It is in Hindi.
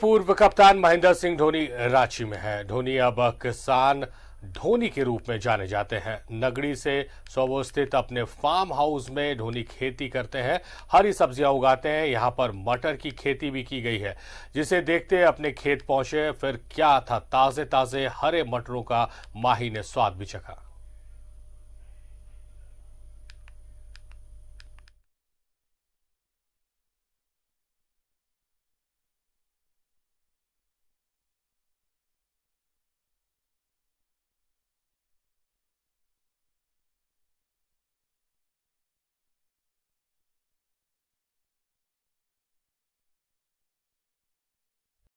पूर्व कप्तान महेंद्र सिंह धोनी रांची में हैं धोनी अब किसान धोनी के रूप में जाने जाते हैं नगड़ी से सोवो स्थित अपने फार्म हाउस में धोनी खेती करते हैं हरी सब्जियां उगाते हैं यहां पर मटर की खेती भी की गई है जिसे देखते अपने खेत पहुंचे फिर क्या था ताजे ताजे हरे मटरों का माही ने स्वाद भी चखा